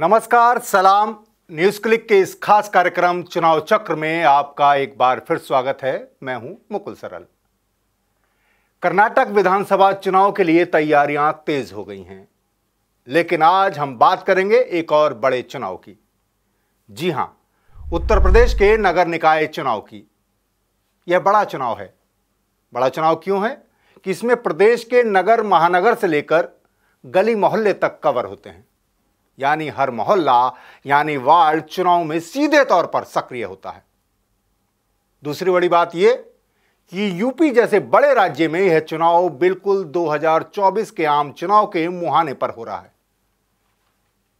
नमस्कार सलाम news click के इस खास कार्यक्रम चुनाव चक्र में आपका एक बार फिर स्वागत है मैं हूं मुकुल सरल कर्नाटक विधानसभा चुनाव के लिए तैयारियां तेज हो गई हैं लेकिन आज हम बात करेंगे एक और बड़े चुनाव की जी हां उत्तर प्रदेश के नगर निकाय चुनाव की यह बड़ा चुनाव है बड़ा चुनाव क्यों है कि इसमें प्रदेश के नगर महानगर से लेकर गली मोहल्ले तक कवर होते हैं यानी हर मोहल्ला यानी वार्ड चुनाव में सीधे तौर पर सक्रिय होता है दूसरी बड़ी बात यह कि यूपी जैसे बड़े राज्य में यह चुनाव बिल्कुल 2024 के आम चुनाव के मुहाने पर हो रहा है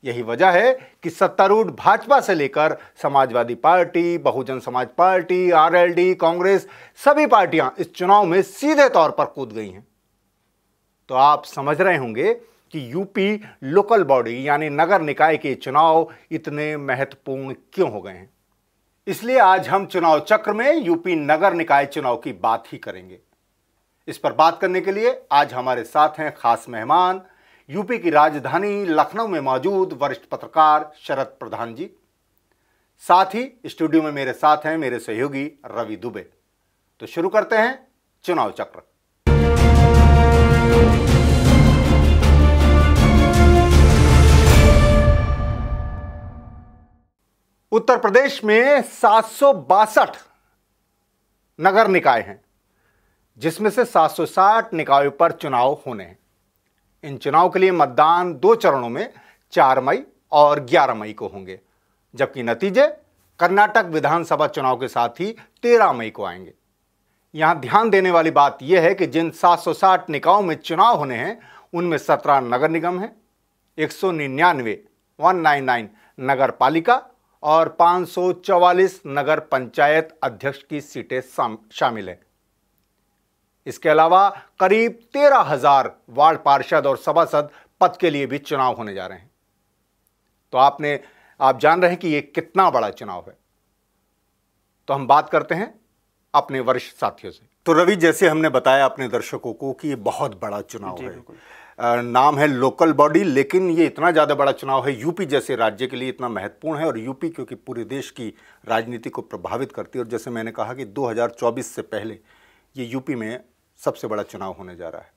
यही वजह है कि सत्तारूढ़ भाजपा से लेकर समाजवादी पार्टी बहुजन समाज पार्टी आरएलडी कांग्रेस सभी पार्टियां इस चुनाव में सीधे तौर पर कूद गई हैं तो आप समझ रहे होंगे कि यूपी लोकल बॉडी यानी नगर निकाय के चुनाव इतने महत्वपूर्ण क्यों हो गए हैं इसलिए आज हम चुनाव चक्र में यूपी नगर निकाय चुनाव की बात ही करेंगे इस पर बात करने के लिए आज हमारे साथ हैं खास मेहमान यूपी की राजधानी लखनऊ में मौजूद वरिष्ठ पत्रकार शरद प्रधान जी साथ ही स्टूडियो में मेरे साथ हैं मेरे सहयोगी रवि दुबे तो शुरू करते हैं चुनाव चक्र उत्तर प्रदेश में सात नगर निकाय हैं जिसमें से 760 निकायों पर चुनाव होने हैं इन चुनाव के लिए मतदान दो चरणों में 4 मई और 11 मई को होंगे जबकि नतीजे कर्नाटक विधानसभा चुनाव के साथ ही 13 मई को आएंगे यहां ध्यान देने वाली बात यह है कि जिन 760 निकायों में चुनाव होने हैं उनमें 17 नगर निगम हैं 199 199 नगर पालिका और 544 नगर पंचायत अध्यक्ष की सीटें शामिल हैं इसके अलावा करीब तेरह हजार वार्ड पार्षद और सभासद पद के लिए भी चुनाव होने जा रहे हैं तो आपने आप जान रहे हैं कि यह कितना बड़ा चुनाव है तो हम बात करते हैं अपने वरिष्ठ साथियों से तो रवि जैसे हमने बताया अपने दर्शकों को कि यह बहुत बड़ा चुनाव है नाम है लोकल बॉडी लेकिन ये इतना ज़्यादा बड़ा चुनाव है यूपी जैसे राज्य के लिए इतना महत्वपूर्ण है और यूपी क्योंकि पूरे देश की राजनीति को प्रभावित करती है और जैसे मैंने कहा कि 2024 से पहले ये यूपी में सबसे बड़ा चुनाव होने जा रहा है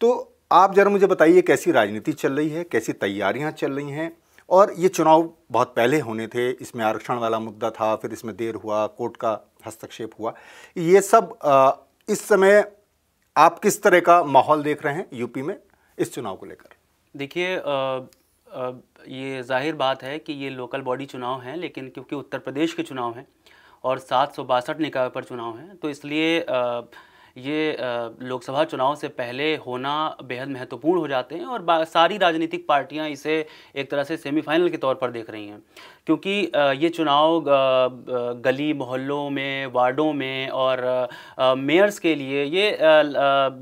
तो आप ज़रा मुझे बताइए कैसी राजनीति चल रही है कैसी तैयारियाँ चल रही हैं और ये चुनाव बहुत पहले होने थे इसमें आरक्षण वाला मुद्दा था फिर इसमें देर हुआ कोर्ट का हस्तक्षेप हुआ ये सब इस समय आप किस तरह का माहौल देख रहे हैं यूपी में इस चुनाव को लेकर देखिए ये जाहिर बात है कि ये लोकल बॉडी चुनाव हैं लेकिन क्योंकि उत्तर प्रदेश के चुनाव हैं और सात सौ बासठ निकाय पर चुनाव हैं तो इसलिए आ, ये लोकसभा चुनाव से पहले होना बेहद महत्वपूर्ण हो जाते हैं और सारी राजनीतिक पार्टियां इसे एक तरह से सेमीफाइनल के तौर पर देख रही हैं क्योंकि ये चुनाव गली मोहल्लों में वार्डों में और मेयर्स के लिए ये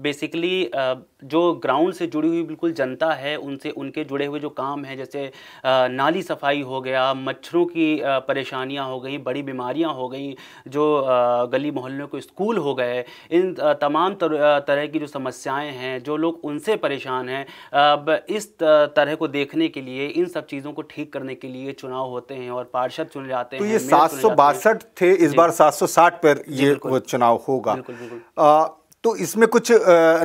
बेसिकली जो ग्राउंड से जुड़ी हुई बिल्कुल जनता है उनसे उनके जुड़े हुए जो काम हैं जैसे नाली सफाई हो गया मच्छरों की परेशानियां हो गई बड़ी बीमारियां हो गई जो गली मोहल्लों को स्कूल हो गए इन तमाम तरह की जो समस्याएं हैं जो लोग उनसे परेशान हैं इस तरह को देखने के लिए इन सब चीज़ों को ठीक करने के लिए चुनाव होते हैं और पार्षद चुने जाते तो हैं ये सात थे इस बार सात सौ साठ पर ये चुनाव होगा बिल्कुल बिल्कुल तो इसमें कुछ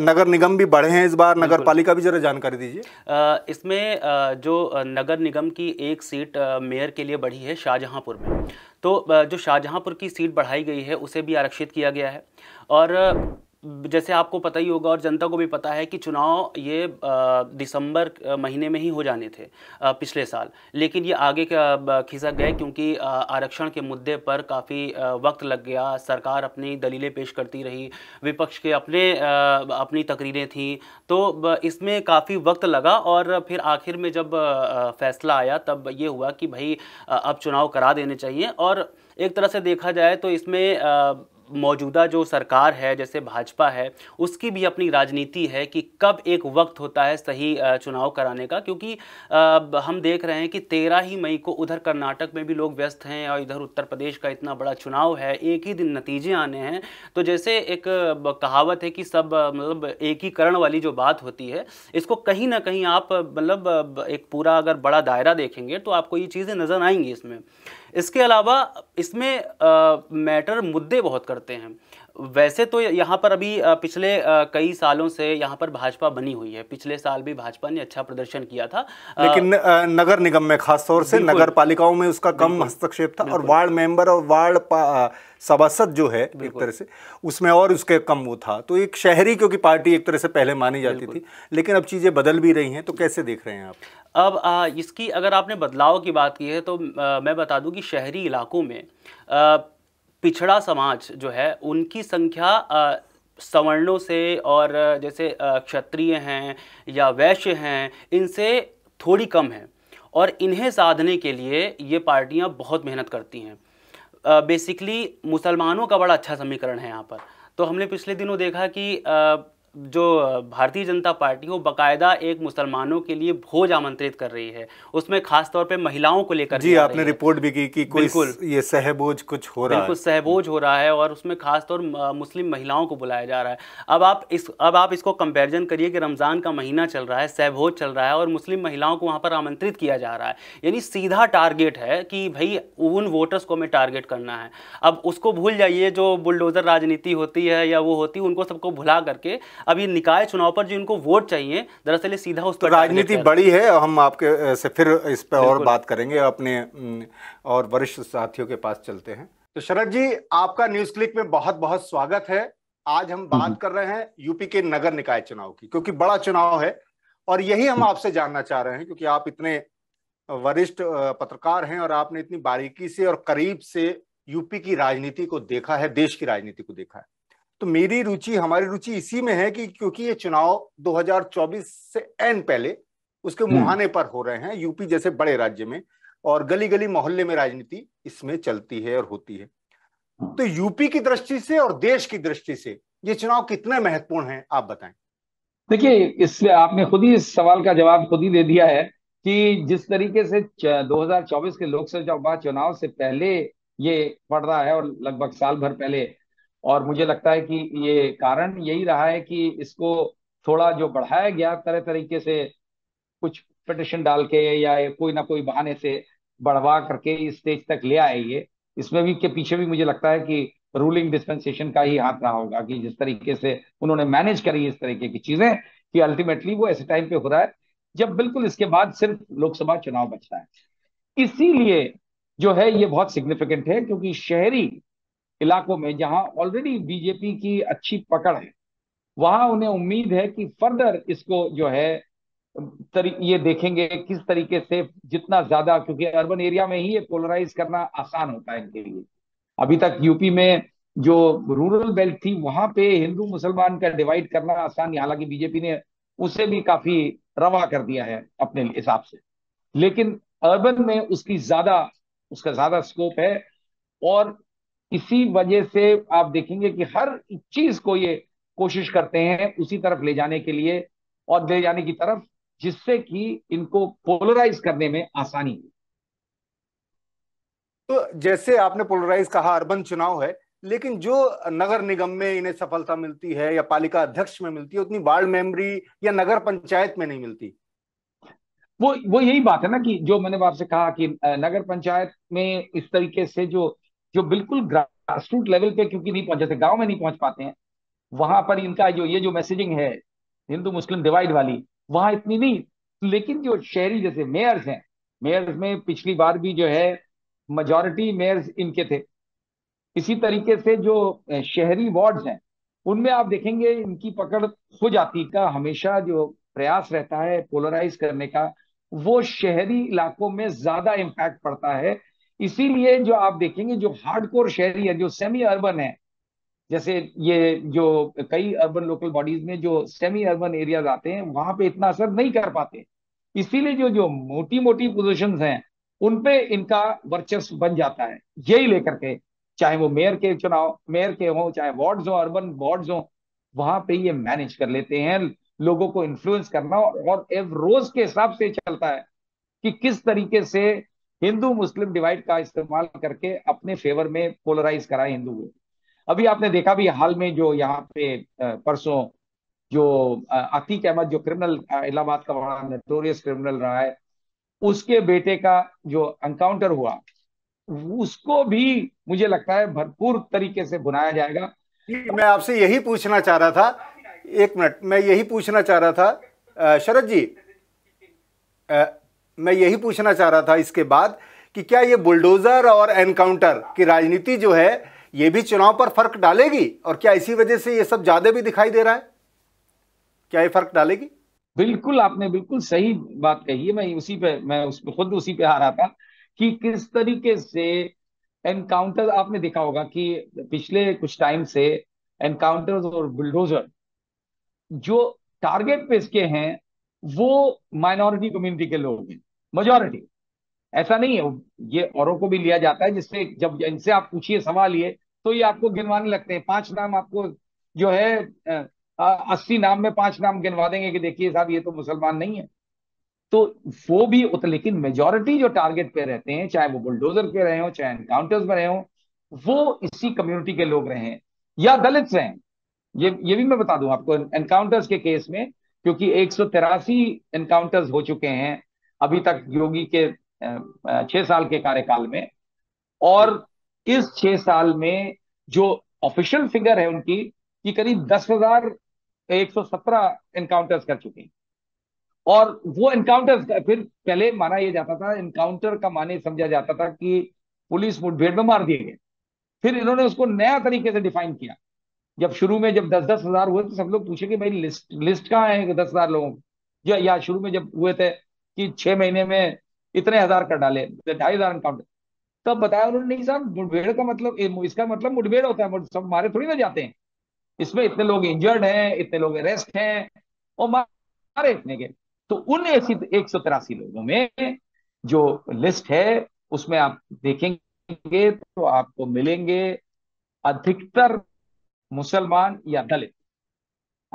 नगर निगम भी बढ़े हैं इस बार नगर पालिका भी जरा जानकारी दीजिए इसमें जो नगर निगम की एक सीट मेयर के लिए बढ़ी है शाहजहाँपुर में तो जो शाहजहाँपुर की सीट बढ़ाई गई है उसे भी आरक्षित किया गया है और जैसे आपको पता ही होगा और जनता को भी पता है कि चुनाव ये दिसंबर महीने में ही हो जाने थे पिछले साल लेकिन ये आगे खिसक गए क्योंकि आरक्षण के मुद्दे पर काफ़ी वक्त लग गया सरकार अपनी दलीलें पेश करती रही विपक्ष के अपने अपनी तकरीरें थीं तो इसमें काफ़ी वक्त लगा और फिर आखिर में जब फैसला आया तब ये हुआ कि भाई अब चुनाव करा देने चाहिए और एक तरह से देखा जाए तो इसमें मौजूदा जो सरकार है जैसे भाजपा है उसकी भी अपनी राजनीति है कि कब एक वक्त होता है सही चुनाव कराने का क्योंकि हम देख रहे हैं कि तेरह ही मई को उधर कर्नाटक में भी लोग व्यस्त हैं और इधर उत्तर प्रदेश का इतना बड़ा चुनाव है एक ही दिन नतीजे आने हैं तो जैसे एक कहावत है कि सब मतलब एकीकरण वाली जो बात होती है इसको कहीं ना कहीं आप मतलब एक पूरा अगर बड़ा दायरा देखेंगे तो आपको ये चीज़ें नज़र आएंगी इसमें इसके अलावा इसमें मैटर मुद्दे बहुत करते हैं वैसे तो यहाँ पर अभी पिछले कई सालों से यहाँ पर भाजपा बनी हुई है पिछले साल भी भाजपा ने अच्छा प्रदर्शन किया था लेकिन नगर निगम में खासतौर से नगर पालिकाओं में उसका कम हस्तक्षेप था और वार्ड मेंबर और वार्ड सभासद जो है एक तरह से उसमें और उसके कम वो था तो एक शहरी क्योंकि पार्टी एक तरह से पहले मानी जाती थी लेकिन अब चीज़ें बदल भी रही हैं तो कैसे देख रहे हैं आप अब इसकी अगर आपने बदलाव की बात की है तो मैं बता दूं कि शहरी इलाकों में पिछड़ा समाज जो है उनकी संख्या सवर्णों से और जैसे क्षत्रिय हैं या वैश्य हैं इनसे थोड़ी कम है और इन्हें साधने के लिए ये पार्टियां बहुत मेहनत करती हैं बेसिकली मुसलमानों का बड़ा अच्छा समीकरण है यहाँ पर तो हमने पिछले दिनों देखा कि जो भारतीय जनता पार्टी वो बाकायदा एक मुसलमानों के लिए भोज आमंत्रित कर रही है उसमें खास तौर पे महिलाओं को लेकर जी आपने रिपोर्ट भी की कि कोई ये सहबोज कुछ हो रहा है सहबोज हो रहा है और उसमें खास तौर मुस्लिम महिलाओं को बुलाया जा रहा है अब आप इस अब आप इसको कंपेरिजन करिए कि रमज़ान का महीना चल रहा है सहभोज चल रहा है और मुस्लिम महिलाओं को वहाँ पर आमंत्रित किया जा रहा है यानी सीधा टारगेट है कि भाई उन वोटर्स को हमें टारगेट करना है अब उसको भूल जाइए जो बुलडोज़र राजनीति होती है या वो होती है उनको सबको भुला करके अब ये निकाय चुनाव पर जो इनको वोट चाहिए दरअसल सीधा उस पर तो राजनीति बड़ी है हम आपके से फिर इस पर और बात करेंगे अपने और वरिष्ठ साथियों के पास चलते हैं तो शरद जी आपका न्यूज क्लिक में बहुत बहुत स्वागत है आज हम हम्म। बात कर रहे हैं यूपी के नगर निकाय चुनाव की क्योंकि बड़ा चुनाव है और यही हम हम्म। आपसे जानना चाह रहे हैं क्योंकि आप इतने वरिष्ठ पत्रकार हैं और आपने इतनी बारीकी से और करीब से यूपी की राजनीति को देखा है देश की राजनीति को देखा है तो मेरी रुचि हमारी रुचि इसी में है कि क्योंकि ये चुनाव 2024 से एन पहले उसके हम्म। मुहाने पर हो रहे हैं यूपी जैसे बड़े राज्य में और गली गली मोहल्ले में राजनीति इसमें चलती है और होती है हाँ। तो यूपी की दृष्टि से और देश की दृष्टि से ये चुनाव कितने महत्वपूर्ण हैं आप बताएं देखिए इसलिए आपने खुद ही इस सवाल का जवाब खुद ही दे दिया है कि जिस तरीके से 2024 के लोकसभा चुनाव से पहले ये पड़ रहा है और लगभग साल भर पहले और मुझे लगता है कि ये कारण यही रहा है कि इसको थोड़ा जो बढ़ाया गया तरह तरीके से कुछ पटिशन डाल के या कोई ना कोई बहाने से बढ़वा करके इस स्टेज तक ले आए ये इसमें भी के पीछे भी मुझे लगता है कि रूलिंग डिस्पेंसेशन का ही हाथ रहा होगा कि जिस तरीके से उन्होंने मैनेज करी इस तरीके की चीजें कि अल्टीमेटली वो ऐसे टाइम पे हो रहा है जब बिल्कुल इसके बाद सिर्फ लोकसभा चुनाव बचता है इसीलिए जो है ये बहुत सिग्निफिकेंट है क्योंकि शहरी इलाकों में जहां ऑलरेडी बीजेपी की अच्छी पकड़ है वहां उन्हें उम्मीद है कि फर्दर इसको जो है ये देखेंगे किस तरीके से जितना ज्यादा क्योंकि अर्बन एरिया में ही ये पोलराइज करना आसान होता है इनके लिए अभी तक यूपी में जो रूरल बेल्ट थी वहां पे हिंदू मुसलमान का डिवाइड करना आसान नहीं हालांकि बीजेपी ने उसे भी काफी रवा कर दिया है अपने हिसाब से लेकिन अर्बन में उसकी ज्यादा उसका ज्यादा स्कोप है और इसी वजह से आप देखेंगे कि हर चीज को ये कोशिश करते हैं उसी तरफ ले जाने के लिए और ले जाने की तरफ जिससे कि इनको पोलराइज करने में आसानी हो तो जैसे आपने पोलराइज कहा अर्बन चुनाव है लेकिन जो नगर निगम में इन्हें सफलता मिलती है या पालिका अध्यक्ष में मिलती है उतनी वार्ड मेमरी या नगर पंचायत में नहीं मिलती वो वो यही बात है ना कि जो मैंने आपसे कहा कि नगर पंचायत में इस तरीके से जो जो बिल्कुल ग्रास रूट लेवल पे क्योंकि नहीं पहुंच जैसे गांव में नहीं पहुंच पाते हैं वहां पर इनका जो ये जो मैसेजिंग है हिंदू मुस्लिम डिवाइड वाली वहां इतनी नहीं लेकिन जो शहरी जैसे मेयर्स हैं मेयर्स में पिछली बार भी जो है मजॉरिटी मेयर्स इनके थे इसी तरीके से जो शहरी वार्ड्स हैं उनमें आप देखेंगे इनकी पकड़ हो जाती का हमेशा जो प्रयास रहता है पोलराइज करने का वो शहरी इलाकों में ज्यादा इम्पैक्ट पड़ता है इसीलिए जो आप देखेंगे जो हार्डकोर शहरी है जो सेमी अर्बन है जैसे ये जो कई अर्बन लोकल बॉडीज में जो सेमी अर्बन एरियाज आते हैं वहां पे इतना असर नहीं कर पाते इसीलिए जो जो मोटी मोटी पोजिशन हैं उनपे इनका वर्चस्व बन जाता है यही लेकर के चाहे वो मेयर के चुनाव मेयर के हों चाहे वार्ड्स हों अर्बन वार्ड्स हों वहां पे ये मैनेज कर लेते हैं लोगों को इन्फ्लुएंस करना और रोज के हिसाब से चलता है कि किस तरीके से हिंदू मुस्लिम डिवाइड का इस्तेमाल करके अपने फेवर में पोलराइज कराए हिंदू को अभी आपने देखा भी हाल में जो यहाँ पे परसों जो अतीक अहमद जो क्रिमिनल इलाहाबाद का बड़ा नेटोरियस क्रिमिनल रहा है उसके बेटे का जो एनकाउंटर हुआ उसको भी मुझे लगता है भरपूर तरीके से बुनाया जाएगा मैं आपसे यही पूछना चाह रहा था एक मिनट मैं यही पूछना चाह रहा था शरद जी मैं यही पूछना चाह रहा था इसके बाद कि क्या ये बुलडोज़र और एनकाउंटर की राजनीति जो है ये भी चुनाव पर फर्क डालेगी और क्या इसी वजह से ये सब ज़्यादा भी दिखाई दे रहा है क्या ये फर्क डालेगी बिल्कुल आपने बिल्कुल सही बात कही है मैं उसी पे मैं उस पे खुद उसी पे आ रहा था कि किस तरीके से एनकाउंटर आपने देखा होगा कि पिछले कुछ टाइम से एनकाउंटर्स और बुलडोजर जो टारगेट पे इसके हैं वो माइनॉरिटी कम्युनिटी के लोग हैं मेजोरिटी ऐसा नहीं है ये औरों को भी लिया जाता है जिससे जब इनसे आप पूछिए सवाल ये तो ये आपको गिनवाने लगते हैं पांच नाम आपको जो है अस्सी नाम में पांच नाम गिनवा देंगे कि देखिए साहब ये तो मुसलमान नहीं है तो वो भी उत लेकिन मेजोरिटी जो टारगेट पे रहते हैं चाहे वो बुलडोजर पे रहे हो चाहे एनकाउंटर्स में रहे हो वो इसी कम्युनिटी के लोग रहे हैं या दलित हैं ये ये भी मैं बता दूं आपको एनकाउंटर्स के केस में क्योंकि एक एनकाउंटर्स हो चुके हैं अभी तक योगी के छह साल के कार्यकाल में और इस छह साल में जो ऑफिशियल फिगर है उनकी कि करीब दस हजार एक सौ सत्रह इनकाउंटर्स कर चुके हैं और वो इनकाउंटर्स फिर पहले माना यह जाता था इनकाउंटर का माने समझा जाता था कि पुलिस मुठभेड़ में मार दिए गए फिर इन्होंने उसको नया तरीके से डिफाइन किया जब शुरू में जब दस दस हजार हुए तो सब लोग पूछे कि भाई लिस्ट लिस्ट कहाँ है दस हजार लोगों जो या शुरू में जब हुए थे कि छह महीने में इतने हजार कर डाले तो ढाई हजार अनकाउंट तब बताया उन्होंने नहीं साहब मुठभेड़ का मतलब इसका मतलब मुठभेड़ होता है सब मारे थोड़ी ना जाते हैं इसमें इतने लोग इंजर्ड हैं इतने लोग अरेस्ट हैं और मारे इतने के तो उन ऐसी एक सौ तिरासी लोगों में जो लिस्ट है उसमें आप देखेंगे तो आपको मिलेंगे अधिकतर मुसलमान या दलित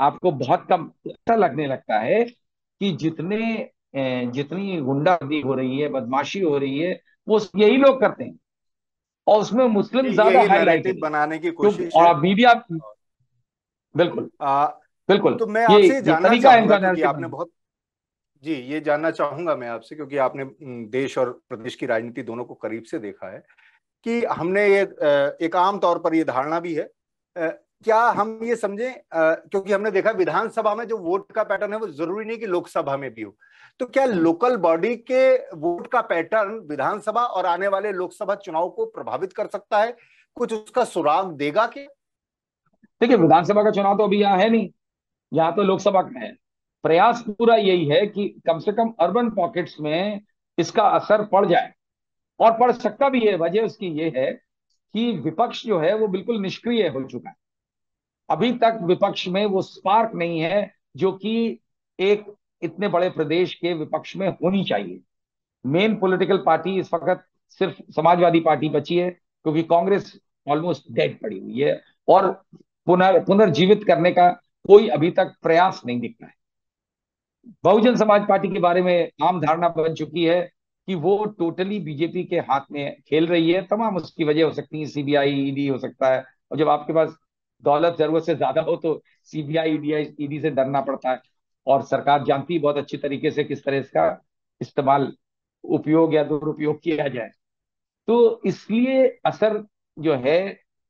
आपको बहुत कम ऐसा लगने लगता है कि जितने जितनी गुंडागर्दी हो रही है बदमाशी हो रही है वो यही लोग करते हैं और उसमें मुस्लिम ज्यादा हाईलाइटेड बनाने की तो कोशिश तो, और मीडिया बिल्कुल आ, बिल्कुल तो मैं आपसे जानना चाहूंगा कि आपने बहुत जी ये जानना चाहूंगा मैं आपसे क्योंकि आपने देश और प्रदेश की राजनीति दोनों को करीब से देखा है कि हमने ये एक आम तौर पर ये धारणा भी है क्या हम ये समझें क्योंकि हमने देखा विधानसभा में जो वोट का पैटर्न है वो जरूरी नहीं कि लोकसभा में भी हो तो क्या लोकल बॉडी के वोट का पैटर्न विधानसभा और आने वाले लोकसभा चुनाव को प्रभावित कर सकता है कुछ उसका सुराग देगा क्या देखिए विधानसभा का चुनाव तो अभी यहाँ है नहीं यहाँ तो लोकसभा का है प्रयास पूरा यही है कि कम से कम अर्बन पॉकेट्स में इसका असर पड़ जाए और पड़ सकता भी है वजह उसकी ये है कि विपक्ष जो है वो बिल्कुल निष्क्रिय हो चुका है अभी तक विपक्ष में वो स्पार्क नहीं है जो कि एक इतने बड़े प्रदेश के विपक्ष में होनी चाहिए मेन पॉलिटिकल पार्टी इस वक्त सिर्फ समाजवादी पार्टी बची है क्योंकि कांग्रेस ऑलमोस्ट डेड पड़ी हुई है और पुनर् पुनर्जीवित करने का कोई अभी तक प्रयास नहीं दिख रहा है बहुजन समाज पार्टी के बारे में आम धारणा बन चुकी है कि वो टोटली बीजेपी के हाथ में खेल रही है तमाम उसकी वजह हो सकती है सीबीआई ईडी e हो सकता है और जब आपके पास दौलत जरूरत से ज्यादा हो तो सीबीआई ईडी e e से डरना पड़ता है और सरकार जानती बहुत अच्छी तरीके से किस तरह इसका इस्तेमाल उपयोग या दुरुपयोग किया जाए तो इसलिए असर जो है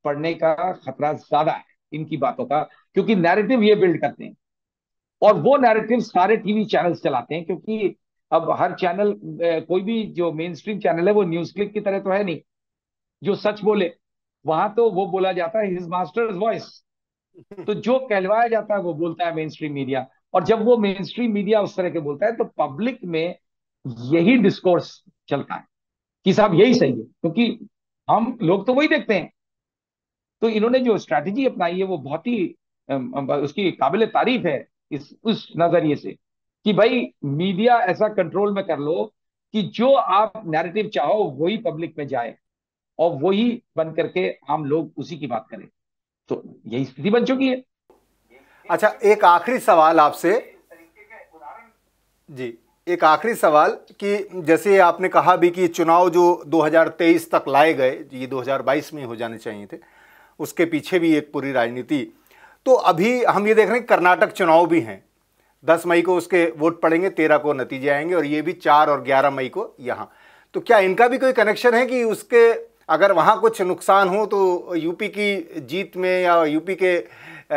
पढ़ने का खतरा ज्यादा है इनकी बातों का क्योंकि नैरेटिव ये बिल्ड करते हैं और वो नैरेटिव सारे टीवी चैनल्स चलाते हैं क्योंकि अब हर चैनल कोई भी जो मेन स्ट्रीम चैनल है वो न्यूज क्लिक की तरह तो है नहीं जो सच बोले वहां तो वो बोला जाता है हिज मास्टर्स वॉइस तो जो कहलवाया जाता है वो बोलता है मेन स्ट्रीम मीडिया और जब वो मेन स्ट्रीम मीडिया उस तरह के बोलता है तो पब्लिक में यही डिस्कोर्स चलता है कि साहब यही सही है क्योंकि हम लोग तो वही देखते हैं तो इन्होंने जो स्ट्रैटेजी अपनाई है वो बहुत ही उसकी काबिल तारीफ है इस उस नजरिए से कि भाई मीडिया ऐसा कंट्रोल में कर लो कि जो आप नैरेटिव चाहो वही पब्लिक में जाए और वही बन करके आम लोग उसी की बात करें तो यही स्थिति बन चुकी है अच्छा एक आखिरी सवाल आपसे जी एक आखिरी सवाल कि जैसे आपने कहा भी कि चुनाव जो 2023 तक लाए गए ये 2022 में हो जाने चाहिए थे उसके पीछे भी एक पूरी राजनीति तो अभी हम ये देख रहे हैं कर्नाटक चुनाव भी हैं 10 मई को उसके वोट पड़ेंगे 13 को नतीजे आएंगे और ये भी 4 और 11 मई को यहाँ तो क्या इनका भी कोई कनेक्शन है कि उसके अगर वहाँ कुछ नुकसान हो तो यूपी की जीत में या यूपी के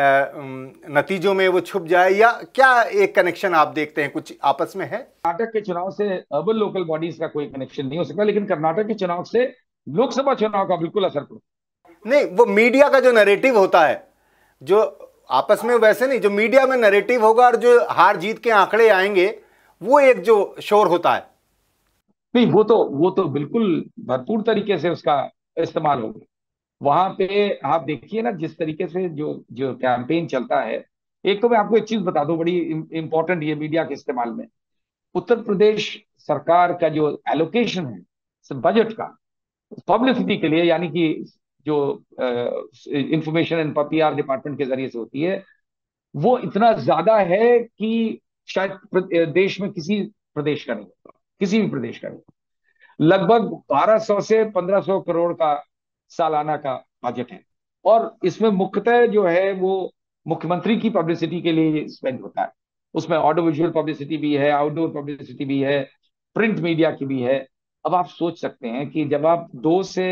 नतीजों में वो छुप जाए या क्या एक कनेक्शन आप देखते हैं कुछ आपस में है कर्नाटक के चुनाव से अर्बन लोकल बॉडीज का कोई कनेक्शन नहीं हो सकता लेकिन कर्नाटक के चुनाव से लोकसभा चुनाव का बिल्कुल असर पड़ा नहीं वो मीडिया का जो नरेटिव होता है जो आपस में वैसे नहीं जो मीडिया में नरेटिव होगा और जो हार जीत के आंकड़े आएंगे वो एक जो शोर होता है नहीं वो तो वो तो बिल्कुल भरपूर तरीके से उसका इस्तेमाल होगा वहां पे आप देखिए ना जिस तरीके से जो जो कैंपेन चलता है एक तो मैं आपको एक चीज बता दूं बड़ी इंपॉर्टेंट ये मीडिया के इस्तेमाल में उत्तर प्रदेश सरकार का जो एलोकेशन है बजट का पब्लिसिटी के लिए यानी कि जो information and P R department के जरिए से होती है वो इतना ज्यादा है कि शायद देश में किसी प्रदेश का नहीं होगा किसी भी प्रदेश का नहीं लगभग 1200 से 1500 करोड़ का सालाना का बजट है और इसमें मुख्यतः जो है वो मुख्यमंत्री की पब्लिसिटी के लिए स्पेंड होता है उसमें ऑडियो विजुअल पब्लिसिटी भी है आउटडोर पब्लिसिटी भी है प्रिंट मीडिया की भी है अब आप सोच सकते हैं कि जब आप दो से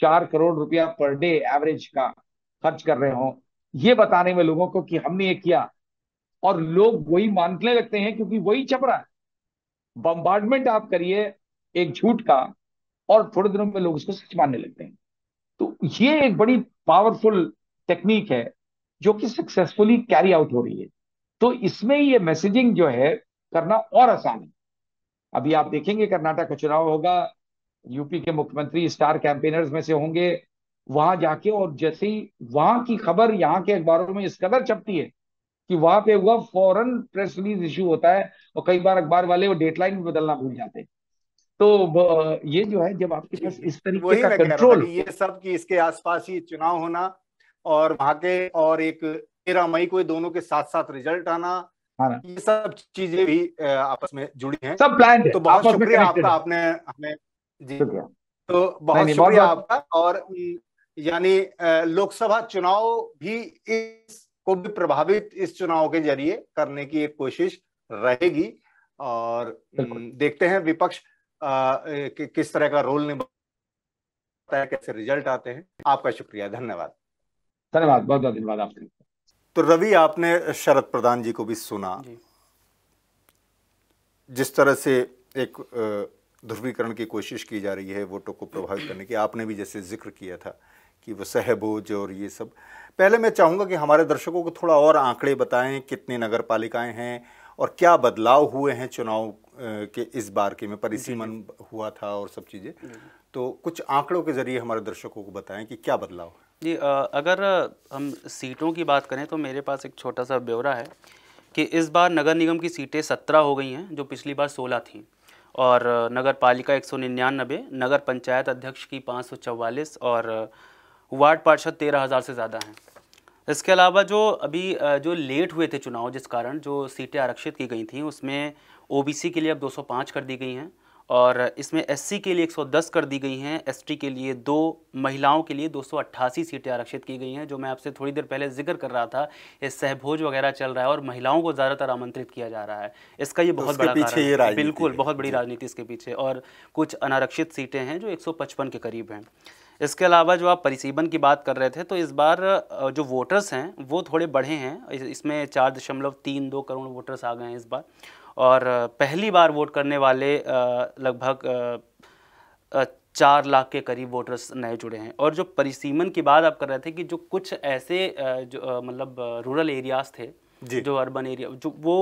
चार करोड़ रुपया पर डे एवरेज का खर्च कर रहे हो ये बताने में लोगों को कि हमने ये किया और लोग वही मानने लगते हैं क्योंकि वही चपरा रहा है बम्बार्डमेंट आप करिए एक झूठ का और थोड़े दिनों में लोग उसको सच मानने लगते हैं तो ये एक बड़ी पावरफुल टेक्निक है जो कि सक्सेसफुली कैरी आउट हो रही है तो इसमें ये मैसेजिंग जो है करना और आसान है अभी आप देखेंगे कर्नाटक का चुनाव होगा यूपी के मुख्यमंत्री स्टार कैंपेनर्स में से होंगे वहां जाके और जैसे ही वहां की खबर यहाँ के अखबारों में इस कदर छपती है कि वहां पे हुआ फॉरन प्रेस रिलीज इश्यू होता है और कई बार अखबार वाले वो डेटलाइन भी बदलना भूल जाते हैं तो ये जो है जब आपके पास इस तरीके का कंट्रोल ये सब कि इसके आसपास ही चुनाव होना और वहां के और एक तेरह मई को दोनों के साथ साथ रिजल्ट आना हाँ। ये सब चीजें भी आपस में जुड़ी हैं सब प्लान है। तो बहुत शुक्रिया आपका आपने हमें जी तो बहुत शुक्रिया आपका और यानी लोकसभा चुनाव भी इस को भी प्रभावित इस चुनाव के जरिए करने की एक कोशिश रहेगी और देखते हैं विपक्ष कि, किस तरह का रोल निभाता है कैसे रिजल्ट आते हैं आपका शुक्रिया धन्यवाद धन्यवाद बहुत बहुत धन्यवाद आपके तो रवि आपने शरद प्रधान जी को भी सुना जी। जिस तरह से एक ध्रुवीकरण की कोशिश की जा रही है वोटों को प्रभावित करने की आपने भी जैसे जिक्र किया था कि वो सहबोज और ये सब पहले मैं चाहूँगा कि हमारे दर्शकों को थोड़ा और आंकड़े बताएं कितनी नगर पालिकाएं हैं और क्या बदलाव हुए हैं चुनाव के इस बार के में परिसीमन हुआ था और सब चीज़ें हम्म। तो कुछ आंकड़ों के ज़रिए हमारे दर्शकों को बताएं कि क्या बदलाव है जी अगर हम सीटों की बात करें तो मेरे पास एक छोटा सा ब्यौरा है कि इस बार नगर निगम की सीटें सत्रह हो गई हैं जो पिछली बार सोलह थीं और नगर पालिका एक सौ निन्यानबे नगर पंचायत अध्यक्ष की पाँच सौ चवालीस और वार्ड पार्षद तेरह हज़ार से ज़्यादा हैं इसके अलावा जो अभी जो लेट हुए थे चुनाव जिस कारण जो सीटें आरक्षित की गई थी उसमें ओ के लिए अब 205 कर दी गई हैं और इसमें एस के लिए 110 कर दी गई हैं एस के लिए दो महिलाओं के लिए 288 सीटें आरक्षित की गई हैं जो मैं आपसे थोड़ी देर पहले जिक्र कर रहा था ये सहभोज वगैरह चल रहा है और महिलाओं को ज़्यादातर आमंत्रित किया जा रहा है इसका ये बहुत बड़ा पीछे ये बिल्कुल बहुत बड़ी राजनीति इसके पीछे और कुछ अनारक्षित सीटें हैं जो एक के करीब हैं इसके अलावा जो आप परिसीबन की बात कर रहे थे तो इस बार जो वोटर्स हैं वो थोड़े बढ़े हैं इसमें चार दशमलव तीन दो करोड़ वोटर्स आ गए हैं इस बार और पहली बार वोट करने वाले लगभग चार लाख के करीब वोटर्स नए जुड़े हैं और जो परिसीमन की बात आप कर रहे थे कि जो कुछ ऐसे जो मतलब रूरल एरियाज थे जो अर्बन एरिया जो वो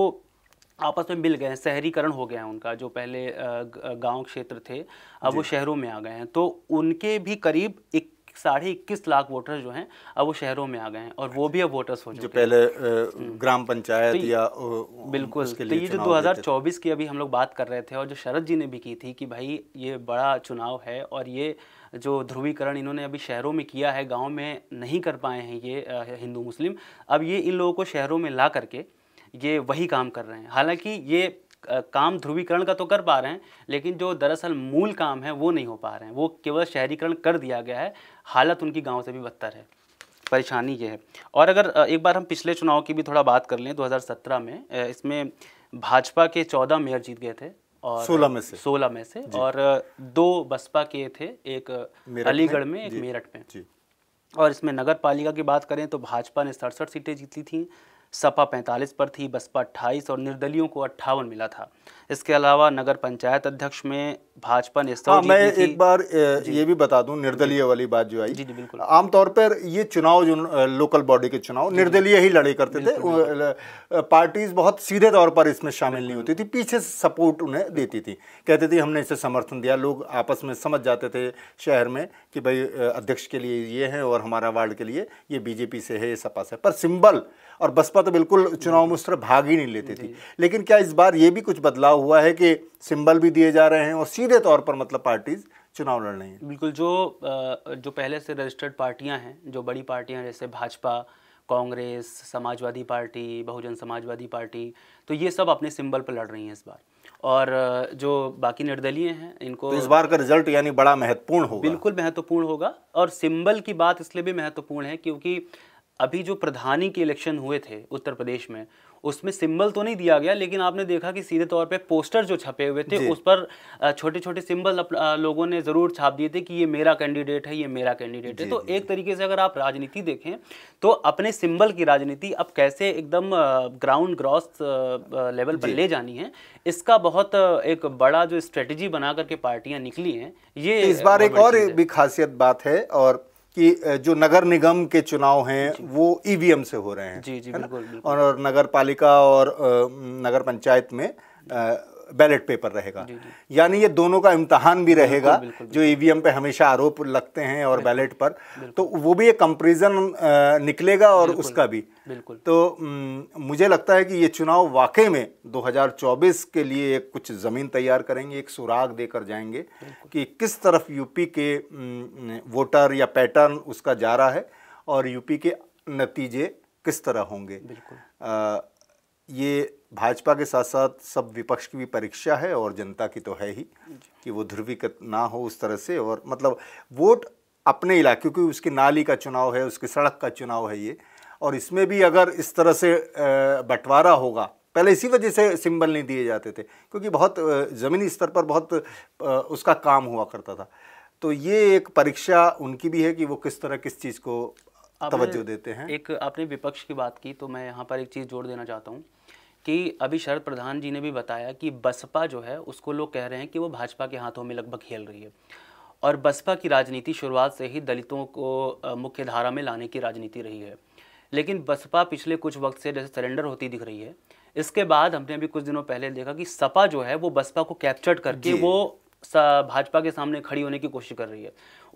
आपस में मिल गए हैं शहरीकरण हो गया है उनका जो पहले गांव क्षेत्र थे अब वो शहरों में आ गए हैं तो उनके भी करीब एक साढ़े इक्कीस लाख वोटर्स जो हैं अब वो शहरों में आ गए हैं और वो भी अब वोटर्स हो चुके जो पहले हम्म। ग्राम पंचायत तो या बिल्कुल तो ये जो 2024 की अभी हम लोग बात कर रहे थे और जो शरद जी ने भी की थी कि भाई ये बड़ा चुनाव है और ये जो ध्रुवीकरण इन्होंने अभी शहरों में किया है गाँव में नहीं कर पाए हैं ये हिंदू मुस्लिम अब ये इन लोगों को शहरों में ला करके ये वही काम कर रहे हैं हालांकि ये काम ध्रुवीकरण का तो कर पा रहे हैं लेकिन जो दरअसल मूल काम है वो नहीं हो पा रहे हैं वो केवल शहरीकरण कर दिया गया है हालत उनकी गाँव से भी बदतर है परेशानी ये है और अगर एक बार हम पिछले चुनाव की भी थोड़ा बात कर लें 2017 में इसमें भाजपा के 14 मेयर जीत गए थे और 16 में से 16 में से और दो बसपा के थे एक अलीगढ़ में, में एक मेरठ में और इसमें नगर पालिका की बात करें तो भाजपा ने सड़सठ सीटें जीती थी सपा 45 पर थी बसपा 28 और निर्दलियों को अट्ठावन मिला था इसके अलावा नगर पंचायत अध्यक्ष में भाजपा ने हाँ, मैं एक बार ये भी बता दूं निर्दलीय वाली बात जो आई जी जी बिल्कुल आमतौर पर ये चुनाव जो लोकल बॉडी के चुनाव निर्दलीय ही लड़े करते थे पार्टीज बहुत सीधे तौर पर इसमें शामिल नहीं होती थी पीछे से सपोर्ट उन्हें देती थी कहते थे हमने इसे समर्थन दिया लोग आपस में समझ जाते थे शहर में कि भाई अध्यक्ष के लिए ये है और हमारा वार्ड के लिए ये बीजेपी से है ये सपा से पर सिंबल और बसपा तो बिल्कुल चुनाव में उस तरह भाग ही नहीं लेती थी लेकिन क्या इस बार ये भी कुछ बदलाव हुआ है कि सिंबल भी दिए जा रहे हैं और सीधे तौर पर मतलब पार्टीज चुनाव लड़ रही हैं बिल्कुल जो जो पहले से रजिस्टर्ड पार्टियां हैं जो बड़ी पार्टियां जैसे भाजपा कांग्रेस समाजवादी पार्टी बहुजन समाजवादी पार्टी तो ये सब अपने सिंबल पर लड़ रही हैं इस बार और जो बाकी निर्दलीय हैं इनको तो इस बार का रिजल्ट यानी बड़ा महत्वपूर्ण होगा बिल्कुल महत्वपूर्ण होगा और सिंबल की बात इसलिए भी महत्वपूर्ण है क्योंकि अभी जो प्रधानी के इलेक्शन हुए थे उत्तर प्रदेश में उसमें सिंबल तो नहीं दिया गया लेकिन आपने देखा कि सीधे तौर पे पोस्टर जो छपे हुए थे उस पर छोटे छोटे सिंबल लोगों ने ज़रूर छाप दिए थे कि ये मेरा कैंडिडेट है ये मेरा कैंडिडेट है तो एक तरीके से अगर आप राजनीति देखें तो अपने सिंबल की राजनीति अब कैसे एकदम ग्राउंड ग्रॉस लेवल पर ले जानी है इसका बहुत एक बड़ा जो स्ट्रेटजी बना करके पार्टियां निकली हैं ये इस बार एक और भी खासियत बात है और कि जो नगर निगम के चुनाव हैं वो ईवीएम e से हो रहे हैं जी जी बिल्कुल, बिल्कुल। और नगर पालिका और नगर पंचायत में बैलेट पेपर रहेगा यानी ये दोनों का इम्तहान भी रहेगा जो ईवीएम e पे हमेशा आरोप लगते हैं और बैलेट पर तो वो भी एक कंपेरिजन निकलेगा और उसका भी बिल्कुल तो मुझे लगता है कि ये चुनाव वाकई में 2024 के लिए एक कुछ ज़मीन तैयार करेंगे एक सुराग देकर जाएंगे कि किस तरफ यूपी के वोटर या पैटर्न उसका जा रहा है और यूपी के नतीजे किस तरह होंगे बिल्कुल आ, ये भाजपा के साथ साथ सब विपक्ष की भी परीक्षा है और जनता की तो है ही कि वो ध्रुवीकृत ना हो उस तरह से और मतलब वोट अपने इलाके क्योंकि उसकी नाली का चुनाव है उसकी सड़क का चुनाव है ये और इसमें भी अगर इस तरह से बंटवारा होगा पहले इसी वजह से सिंबल नहीं दिए जाते थे क्योंकि बहुत ज़मीनी स्तर पर बहुत उसका काम हुआ करता था तो ये एक परीक्षा उनकी भी है कि वो किस तरह किस चीज़ को तवज्जो देते हैं एक आपने विपक्ष की बात की तो मैं यहाँ पर एक चीज़ जोड़ देना चाहता हूँ कि अभी शरद प्रधान जी ने भी बताया कि बसपा जो है उसको लोग कह रहे हैं कि वो भाजपा के हाथों में लगभग खेल रही है और बसपा की राजनीति शुरुआत से ही दलितों को मुख्य धारा में लाने की राजनीति रही है लेकिन बसपा पिछले कुछ वक्त से जैसे सरेंडर होती दिख रही है इसके बाद हमने अभी कुछ दिनों पहले देखा कि सपा जो है वो बसपा को कैप्चर्ड करके वो भाजपा के सामने खड़ी होने की कोशिश कर रही है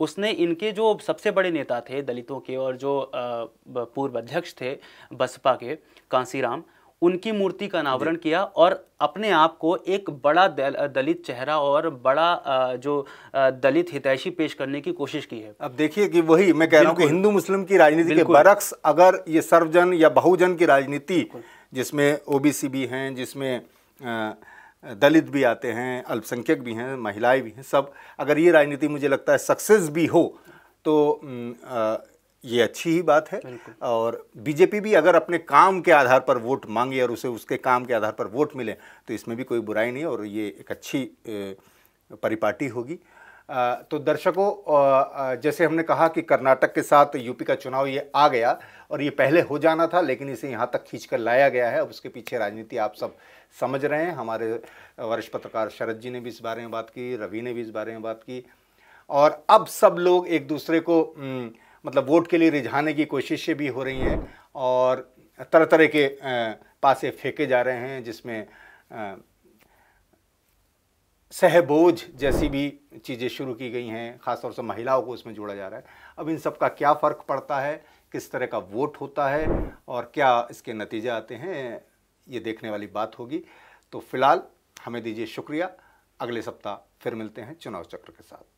उसने इनके जो सबसे बड़े नेता थे दलितों के और जो पूर्व अध्यक्ष थे बसपा के कांसीराम उनकी मूर्ति का अनावरण किया और अपने आप को एक बड़ा दल, दलित चेहरा और बड़ा जो दलित हितैषी पेश करने की कोशिश की है अब देखिए कि वही मैं कह रहा हूँ कि हिंदू मुस्लिम की राजनीति के बरक्स अगर ये सर्वजन या बहुजन की राजनीति जिसमें ओबीसी भी हैं जिसमें दलित भी आते हैं अल्पसंख्यक भी हैं महिलाएं भी हैं सब अगर ये राजनीति मुझे लगता है सक्सेस भी हो तो आ, ये अच्छी ही बात है और बीजेपी भी अगर अपने काम के आधार पर वोट मांगे और उसे उसके काम के आधार पर वोट मिले तो इसमें भी कोई बुराई नहीं और ये एक अच्छी परिपाटी होगी तो दर्शकों जैसे हमने कहा कि कर्नाटक के साथ यूपी का चुनाव ये आ गया और ये पहले हो जाना था लेकिन इसे यहाँ तक खींच कर लाया गया है अब उसके पीछे राजनीति आप सब समझ रहे हैं हमारे वरिष्ठ पत्रकार शरद जी ने भी इस बारे में बात की रवि ने भी इस बारे में बात की और अब सब लोग एक दूसरे को न, मतलब वोट के लिए रिझाने की कोशिशें भी हो रही हैं और तरह तरह के पासे फेंके जा रहे हैं जिसमें सहबोझ जैसी भी चीज़ें शुरू की गई हैं ख़ासतौर से महिलाओं को उसमें जोड़ा जा रहा है अब इन सब का क्या फ़र्क पड़ता है किस तरह का वोट होता है और क्या इसके नतीजे आते हैं ये देखने वाली बात होगी तो फिलहाल हमें दीजिए शुक्रिया अगले सप्ताह फिर मिलते हैं चुनाव चक्र के साथ